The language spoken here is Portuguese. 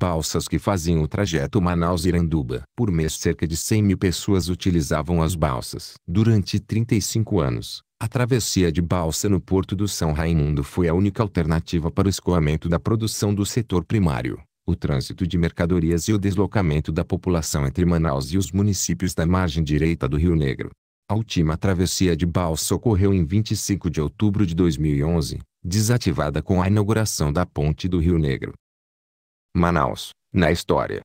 balsas que faziam o trajeto Manaus-Iranduba. Por mês cerca de 100 mil pessoas utilizavam as balsas. Durante 35 anos, a travessia de balsa no Porto do São Raimundo foi a única alternativa para o escoamento da produção do setor primário, o trânsito de mercadorias e o deslocamento da população entre Manaus e os municípios da margem direita do Rio Negro. A última travessia de balsa ocorreu em 25 de outubro de 2011, desativada com a inauguração da Ponte do Rio Negro. Manaus, na história,